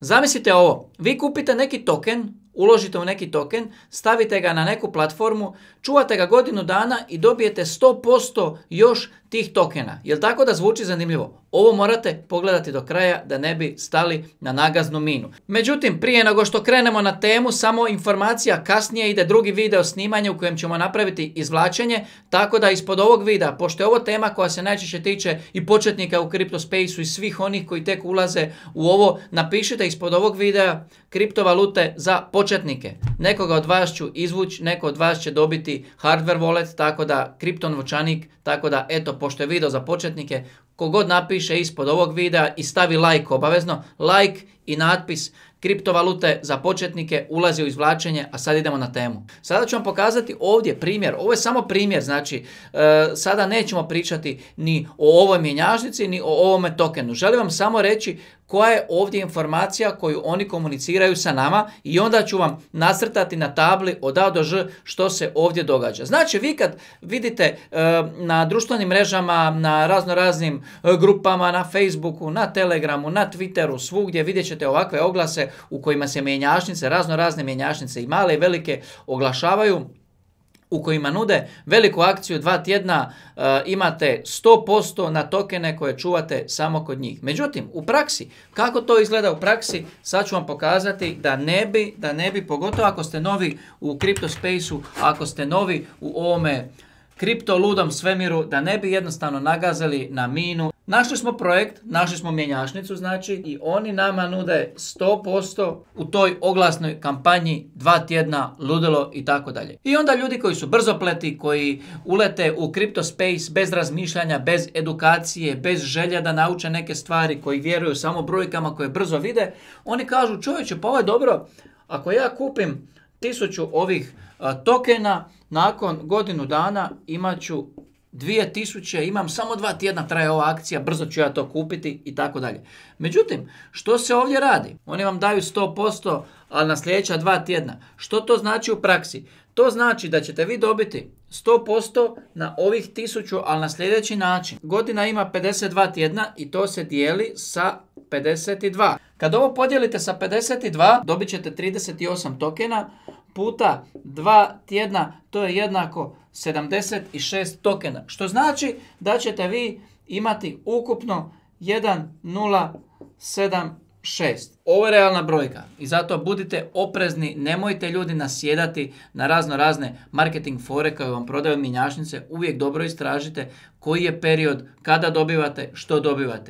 Zamislite ovo, vi kupite neki token uložite u neki token, stavite ga na neku platformu, čuvate ga godinu dana i dobijete 100% još tih tokena. Jel tako da zvuči zanimljivo? Ovo morate pogledati do kraja da ne bi stali na nagaznu minu. Međutim, prije nego što krenemo na temu, samo informacija kasnije ide drugi video snimanje u kojem ćemo napraviti izvlačenje, tako da ispod ovog videa, pošto je ovo tema koja se najčešće tiče i početnika u CryptoSpace-u i svih onih koji tek ulaze u ovo, napišite ispod ovog videa kriptovalute za početnika početnike. Nekoga od vas ću izvući, neko od vas će dobiti hardware wallet, tako da kripton vočanik, tako da eto, pošto je video za početnike, Kogod napiše ispod ovog videa i stavi like obavezno, like i natpis kriptovalute za početnike ulazi u izvlačenje, a sad idemo na temu. Sada ću vam pokazati ovdje primjer, ovo je samo primjer, znači e, sada nećemo pričati ni o ovoj mjenjažnici, ni o ovome tokenu. Želim vam samo reći koja je ovdje informacija koju oni komuniciraju sa nama i onda ću vam nasrtati na tabli od A do Ž što se ovdje događa. Znači vi kad vidite e, na društvenim mrežama, na razno raznim E, grupama, na Facebooku, na Telegramu, na Twitteru, svugdje vidjet ćete ovakve oglase u kojima se mjenjačnice, razno razne mjenjačnice i male i velike oglašavaju u kojima nude veliku akciju dva tjedna e, imate 100% na tokene koje čuvate samo kod njih. Međutim, u praksi, kako to izgleda u praksi, sad ću vam pokazati da ne bi, da ne bi pogotovo ako ste novi u Space-u, ako ste novi u ovome kripto ludom svemiru da ne bi jednostavno nagazali na minu. Našli smo projekt, našli smo mjenjašnicu, znači i oni nama nude 100% u toj oglasnoj kampanji dva tjedna ludilo i tako dalje. I onda ljudi koji su brzopleti, koji ulete u kripto space bez razmišljanja, bez edukacije, bez želja da nauče neke stvari, koji vjeruju samo brojkama koje brzo vide, oni kažu čovječe pa ovo je dobro, ako ja kupim tisuću ovih tokena, nakon godinu dana imat ću tisuće, imam samo dva tjedna traje ova akcija, brzo ću ja to kupiti i tako dalje. Međutim, što se ovdje radi? Oni vam daju 100%, ali na sljedeća dva tjedna. Što to znači u praksi? To znači da ćete vi dobiti 100% na ovih tisuću, ali na sljedeći način. Godina ima 52 tjedna i to se dijeli sa 52. Kad ovo podijelite sa 52, dobit ćete 38 tokena, puta 2 tjedna, to je jednako 76 tokena. Što znači da ćete vi imati ukupno 1,076. Ovo je realna brojka i zato budite oprezni, nemojte ljudi nasjedati na razno razne marketing fore koje vam prodaju minjašnice, uvijek dobro istražite koji je period, kada dobivate, što dobivate.